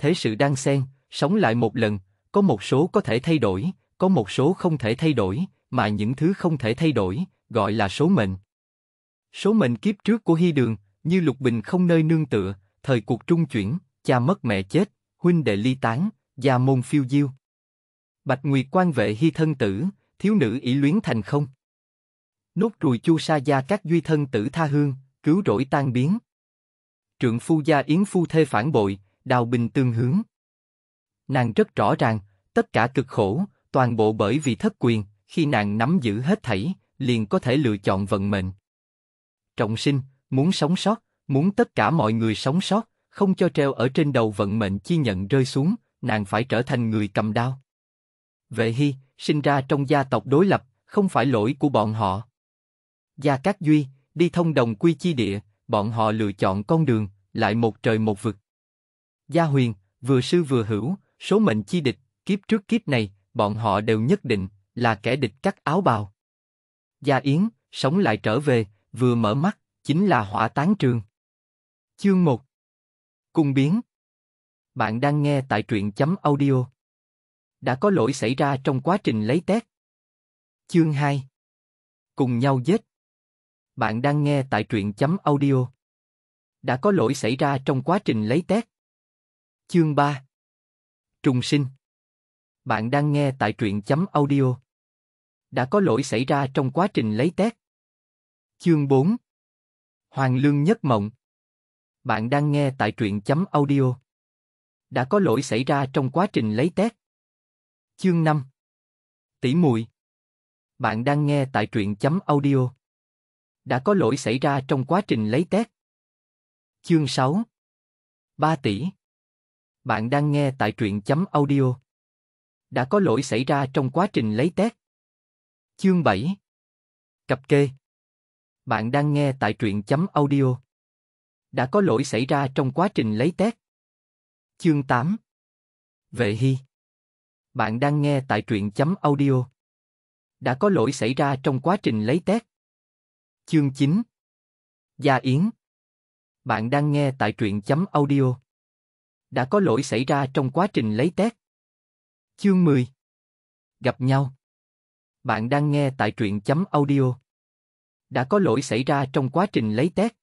thế sự đang xen, sống lại một lần, có một số có thể thay đổi, có một số không thể thay đổi, mà những thứ không thể thay đổi, gọi là số mệnh. Số mệnh kiếp trước của Hy Đường, như Lục Bình không nơi nương tựa, thời cuộc trung chuyển, cha mất mẹ chết, huynh đệ ly tán, gia môn phiêu diêu. Bạch Nguyệt quan vệ hy thân tử, thiếu nữ ỷ luyến thành không. Nốt ruồi chu sa gia các duy thân tử tha hương, cứu rỗi tan biến. Trượng phu gia yến phu thê phản bội, đào bình tương hướng. Nàng rất rõ ràng, tất cả cực khổ, toàn bộ bởi vì thất quyền, khi nàng nắm giữ hết thảy, liền có thể lựa chọn vận mệnh. Trọng sinh, muốn sống sót, muốn tất cả mọi người sống sót, không cho treo ở trên đầu vận mệnh chi nhận rơi xuống, nàng phải trở thành người cầm đao. Vệ Hy, sinh ra trong gia tộc đối lập, không phải lỗi của bọn họ. Gia Cát Duy, đi thông đồng quy chi địa, bọn họ lựa chọn con đường, lại một trời một vực. Gia Huyền, vừa sư vừa hữu, số mệnh chi địch, kiếp trước kiếp này, bọn họ đều nhất định là kẻ địch cắt áo bào. Gia Yến, sống lại trở về, vừa mở mắt, chính là hỏa tán trường. Chương 1 Cung biến Bạn đang nghe tại truyện chấm audio. Đã có lỗi xảy ra trong quá trình lấy tét Chương 2 Cùng nhau giết Bạn đang nghe tại truyện chấm audio. Đã có lỗi xảy ra trong quá trình lấy tét Chương 3 Trùng sinh Bạn đang nghe tại truyện chấm audio. Đã có lỗi xảy ra trong quá trình lấy test. Chương 4 Hoàng lương nhất mộng Bạn đang nghe tại truyện chấm audio. Đã có lỗi xảy ra trong quá trình lấy test. Chương 5 Tỷ Mùi Bạn đang nghe tại truyện chấm audio. Đã có lỗi xảy ra trong quá trình lấy test. Chương 6 3 tỷ bạn đang nghe tại truyện chấm audio. Đã có lỗi xảy ra trong quá trình lấy test. Chương 7 cập kê Bạn đang nghe tại truyện chấm audio. Đã có lỗi xảy ra trong quá trình lấy test. Chương 8 Vệ hy Bạn đang nghe tại truyện chấm audio. Đã có lỗi xảy ra trong quá trình lấy test. Chương 9 Gia Yến Bạn đang nghe tại truyện chấm audio đã có lỗi xảy ra trong quá trình lấy test. Chương 10 Gặp nhau Bạn đang nghe tại truyện chấm audio. Đã có lỗi xảy ra trong quá trình lấy test.